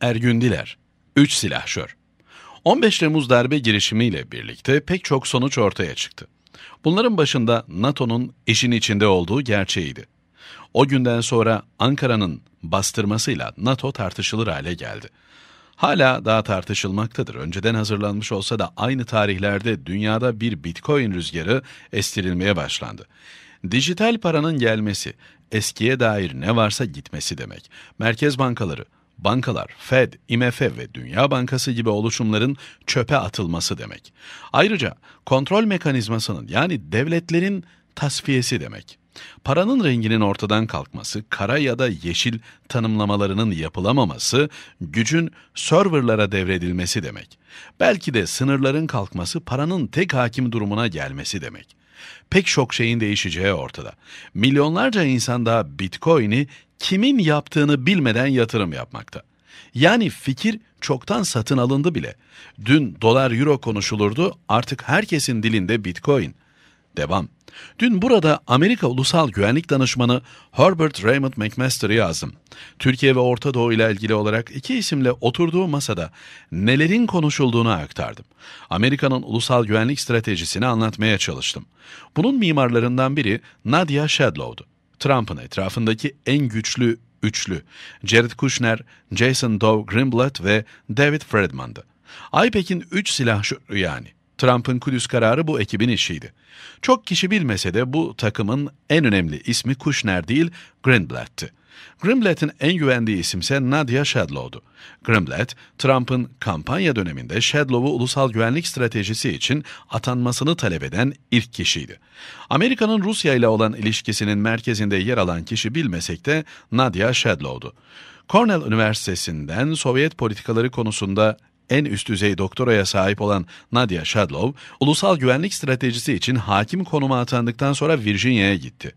Ergün Diler, 3 silahşör. 15 Temmuz darbe girişimiyle birlikte pek çok sonuç ortaya çıktı. Bunların başında NATO'nun işin içinde olduğu gerçeğiydi. O günden sonra Ankara'nın bastırmasıyla NATO tartışılır hale geldi. Hala daha tartışılmaktadır. Önceden hazırlanmış olsa da aynı tarihlerde dünyada bir Bitcoin rüzgarı estirilmeye başlandı. Dijital paranın gelmesi, eskiye dair ne varsa gitmesi demek. Merkez bankaları, bankalar, Fed, IMF ve Dünya Bankası gibi oluşumların çöpe atılması demek. Ayrıca kontrol mekanizmasının yani devletlerin tasfiyesi demek. Paranın renginin ortadan kalkması, kara ya da yeşil tanımlamalarının yapılamaması, gücün serverlara devredilmesi demek. Belki de sınırların kalkması paranın tek hakim durumuna gelmesi demek. Pek çok şeyin değişeceği ortada. Milyonlarca insan daha Bitcoin'i kimin yaptığını bilmeden yatırım yapmakta. Yani fikir çoktan satın alındı bile. Dün dolar euro konuşulurdu artık herkesin dilinde bitcoin. Devam. Dün burada Amerika Ulusal Güvenlik Danışmanı Herbert Raymond McMaster'ı yazdım. Türkiye ve Orta Doğu ile ilgili olarak iki isimle oturduğu masada nelerin konuşulduğunu aktardım. Amerika'nın ulusal güvenlik stratejisini anlatmaya çalıştım. Bunun mimarlarından biri Nadia Shadlow'du. Trump'ın etrafındaki en güçlü üçlü Jared Kushner, Jason Doe Greenblatt ve David Friedman'dı. IPEC'in üç silahşörü yani. Trump'ın Kudüs kararı bu ekibin işiydi. Çok kişi bilmese de bu takımın en önemli ismi Kushner değil, Greenblatt'tı. Greenblatt'in en güvendiği isimse Nadia Shadlow'du. Greenblatt, Trump'ın kampanya döneminde Shadlow'u ulusal güvenlik stratejisi için atanmasını talep eden ilk kişiydi. Amerika'nın Rusya ile olan ilişkisinin merkezinde yer alan kişi bilmesek de Nadia Shadlow'du. Cornell Üniversitesi'nden Sovyet politikaları konusunda en üst düzey doktoraya sahip olan Nadia Shadlow, ulusal güvenlik stratejisi için hakim konuma atandıktan sonra Virginia'ya gitti.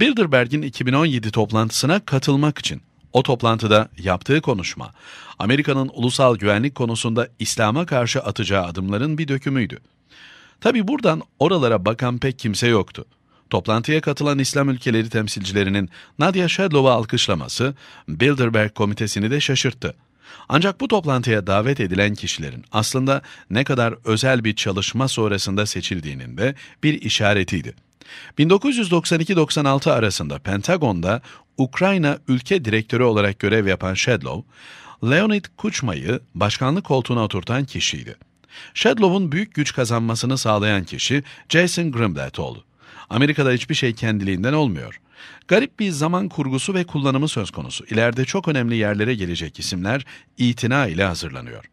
Bilderberg'in 2017 toplantısına katılmak için. O toplantıda yaptığı konuşma, Amerika'nın ulusal güvenlik konusunda İslam'a karşı atacağı adımların bir dökümüydü. Tabi buradan oralara bakan pek kimse yoktu. Toplantıya katılan İslam ülkeleri temsilcilerinin Nadia Shadlow'a alkışlaması Bilderberg komitesini de şaşırttı. Ancak bu toplantıya davet edilen kişilerin aslında ne kadar özel bir çalışma sonrasında seçildiğinin de bir işaretiydi. 1992-96 arasında Pentagon'da Ukrayna ülke direktörü olarak görev yapan Shedlow, Leonid Kuchma'yı başkanlık koltuğuna oturtan kişiydi. Shedlow'un büyük güç kazanmasını sağlayan kişi Jason Greenblatt oldu. Amerika'da hiçbir şey kendiliğinden olmuyor. Garip bir zaman kurgusu ve kullanımı söz konusu. İleride çok önemli yerlere gelecek isimler itina ile hazırlanıyor.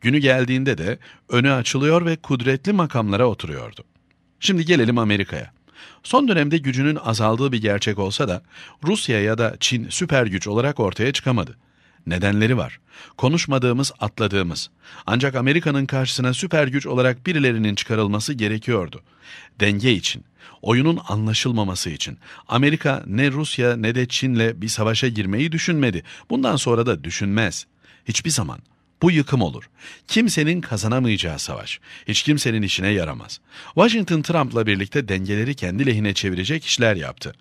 Günü geldiğinde de önü açılıyor ve kudretli makamlara oturuyordu. Şimdi gelelim Amerika'ya. Son dönemde gücünün azaldığı bir gerçek olsa da Rusya ya da Çin süper güç olarak ortaya çıkamadı. Nedenleri var. Konuşmadığımız, atladığımız. Ancak Amerika'nın karşısına süper güç olarak birilerinin çıkarılması gerekiyordu. Denge için, oyunun anlaşılmaması için. Amerika ne Rusya ne de Çin'le bir savaşa girmeyi düşünmedi. Bundan sonra da düşünmez. Hiçbir zaman. Bu yıkım olur. Kimsenin kazanamayacağı savaş. Hiç kimsenin işine yaramaz. Washington Trump'la birlikte dengeleri kendi lehine çevirecek işler yaptı.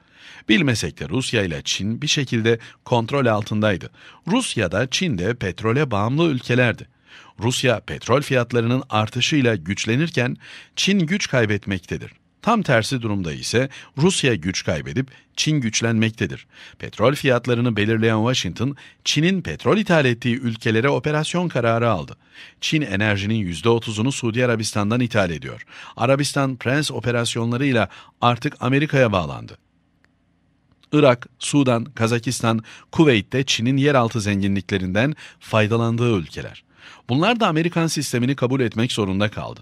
Bilmesek de Rusya ile Çin bir şekilde kontrol altındaydı. Rusya da Çin de petrole bağımlı ülkelerdi. Rusya petrol fiyatlarının artışıyla güçlenirken Çin güç kaybetmektedir. Tam tersi durumda ise Rusya güç kaybedip Çin güçlenmektedir. Petrol fiyatlarını belirleyen Washington, Çin'in petrol ithal ettiği ülkelere operasyon kararı aldı. Çin enerjinin %30'unu Suudi Arabistan'dan ithal ediyor. Arabistan Prens operasyonlarıyla artık Amerika'ya bağlandı. Irak, Sudan, Kazakistan, Kuveyt'te Çin'in yeraltı zenginliklerinden faydalandığı ülkeler. Bunlar da Amerikan sistemini kabul etmek zorunda kaldı.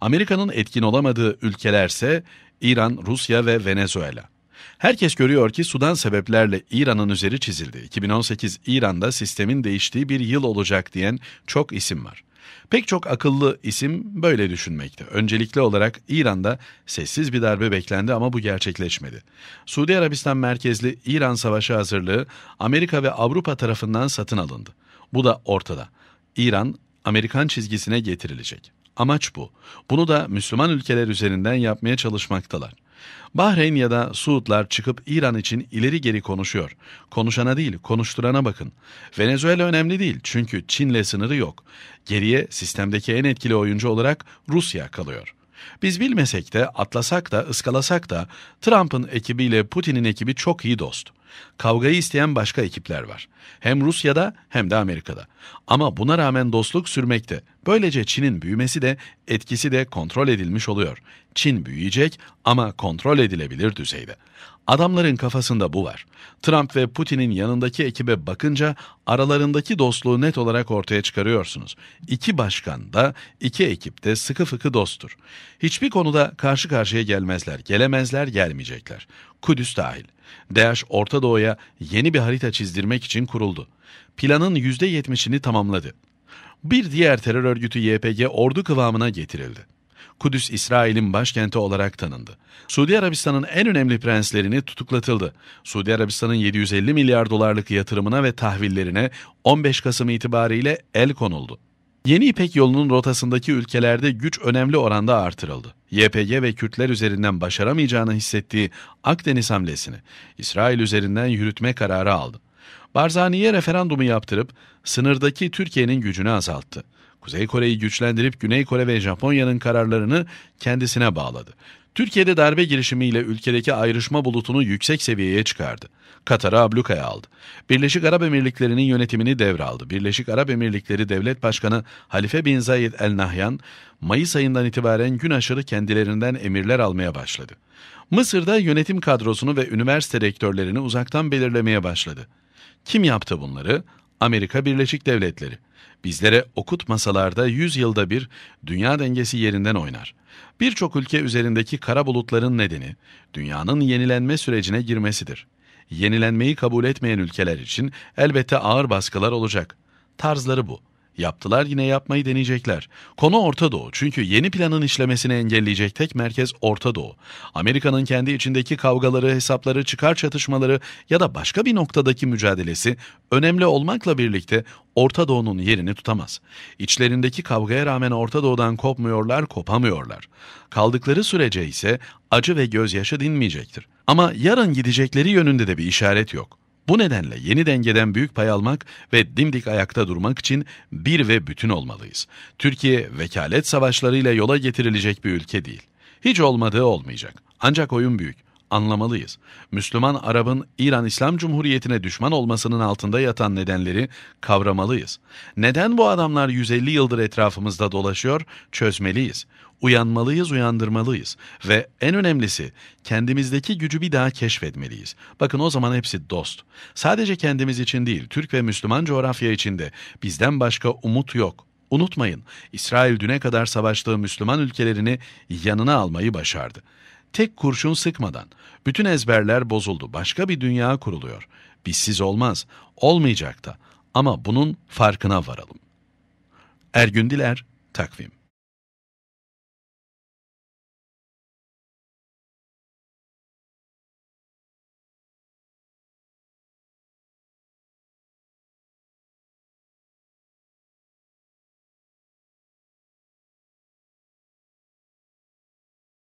Amerika'nın etkin olamadığı ülkelerse İran, Rusya ve Venezuela. Herkes görüyor ki Sudan sebeplerle İran'ın üzeri çizildi. 2018 İran'da sistemin değiştiği bir yıl olacak diyen çok isim var. Pek çok akıllı isim böyle düşünmekte. Öncelikli olarak İran'da sessiz bir darbe beklendi ama bu gerçekleşmedi. Suudi Arabistan merkezli İran Savaşı hazırlığı Amerika ve Avrupa tarafından satın alındı. Bu da ortada. İran Amerikan çizgisine getirilecek. Amaç bu. Bunu da Müslüman ülkeler üzerinden yapmaya çalışmaktalar. Bahreyn ya da Suudlar çıkıp İran için ileri geri konuşuyor. Konuşana değil, konuşturana bakın. Venezuela önemli değil çünkü Çin'le sınırı yok. Geriye sistemdeki en etkili oyuncu olarak Rusya kalıyor. Biz bilmesek de, atlasak da, ıskalasak da Trump'ın ekibiyle Putin'in ekibi çok iyi dost. Kavgayı isteyen başka ekipler var. Hem Rusya'da hem de Amerika'da. Ama buna rağmen dostluk sürmekte. Böylece Çin'in büyümesi de etkisi de kontrol edilmiş oluyor. Çin büyüyecek ama kontrol edilebilir düzeyde. Adamların kafasında bu var. Trump ve Putin'in yanındaki ekibe bakınca aralarındaki dostluğu net olarak ortaya çıkarıyorsunuz. İki başkan da iki ekip de sıkı fıkı dosttur. Hiçbir konuda karşı karşıya gelmezler, gelemezler, gelmeyecekler. Kudüs dahil. DAEŞ Orta Doğu'ya yeni bir harita çizdirmek için kuruldu. Planın %70'ini tamamladı. Bir diğer terör örgütü YPG ordu kıvamına getirildi. Kudüs İsrail'in başkenti olarak tanındı. Suudi Arabistan'ın en önemli prenslerini tutuklatıldı. Suudi Arabistan'ın 750 milyar dolarlık yatırımına ve tahvillerine 15 Kasım itibariyle el konuldu. Yeni İpek yolunun rotasındaki ülkelerde güç önemli oranda artırıldı. YPG ve Kürtler üzerinden başaramayacağını hissettiği Akdeniz hamlesini İsrail üzerinden yürütme kararı aldı. Barzani'ye referandumu yaptırıp sınırdaki Türkiye'nin gücünü azalttı. Kuzey Kore'yi güçlendirip Güney Kore ve Japonya'nın kararlarını kendisine bağladı. Türkiye'de darbe girişimiyle ülkedeki ayrışma bulutunu yüksek seviyeye çıkardı. Katar'ı ablukaya aldı. Birleşik Arap Emirlikleri'nin yönetimini devraldı. Birleşik Arap Emirlikleri Devlet Başkanı Halife bin Zayed El Nahyan, Mayıs ayından itibaren gün aşırı kendilerinden emirler almaya başladı. Mısır'da yönetim kadrosunu ve üniversite rektörlerini uzaktan belirlemeye başladı. Kim yaptı bunları? Amerika Birleşik Devletleri. Bizlere okutmasalarda 100 yılda bir dünya dengesi yerinden oynar. Birçok ülke üzerindeki kara bulutların nedeni dünyanın yenilenme sürecine girmesidir. Yenilenmeyi kabul etmeyen ülkeler için elbette ağır baskılar olacak. Tarzları bu. Yaptılar yine yapmayı deneyecekler. Konu Orta Doğu çünkü yeni planın işlemesini engelleyecek tek merkez Orta Doğu. Amerika'nın kendi içindeki kavgaları, hesapları, çıkar çatışmaları ya da başka bir noktadaki mücadelesi önemli olmakla birlikte Orta Doğu'nun yerini tutamaz. İçlerindeki kavgaya rağmen Orta Doğu'dan kopmuyorlar, kopamıyorlar. Kaldıkları sürece ise acı ve gözyaşı dinmeyecektir. Ama yarın gidecekleri yönünde de bir işaret yok. Bu nedenle yeni dengeden büyük pay almak ve dimdik ayakta durmak için bir ve bütün olmalıyız. Türkiye vekalet savaşlarıyla yola getirilecek bir ülke değil. Hiç olmadığı olmayacak. Ancak oyun büyük anlamalıyız. Müslüman Arap'ın İran İslam Cumhuriyeti'ne düşman olmasının altında yatan nedenleri kavramalıyız. Neden bu adamlar 150 yıldır etrafımızda dolaşıyor? Çözmeliyiz. Uyanmalıyız, uyandırmalıyız ve en önemlisi kendimizdeki gücü bir daha keşfetmeliyiz. Bakın o zaman hepsi dost. Sadece kendimiz için değil, Türk ve Müslüman coğrafya içinde bizden başka umut yok. Unutmayın, İsrail düne kadar savaştığı Müslüman ülkelerini yanına almayı başardı. Tek kurşun sıkmadan. Bütün ezberler bozuldu. Başka bir dünya kuruluyor. Bizsiz olmaz. Olmayacak da. Ama bunun farkına varalım. Ergün Diler, Takvim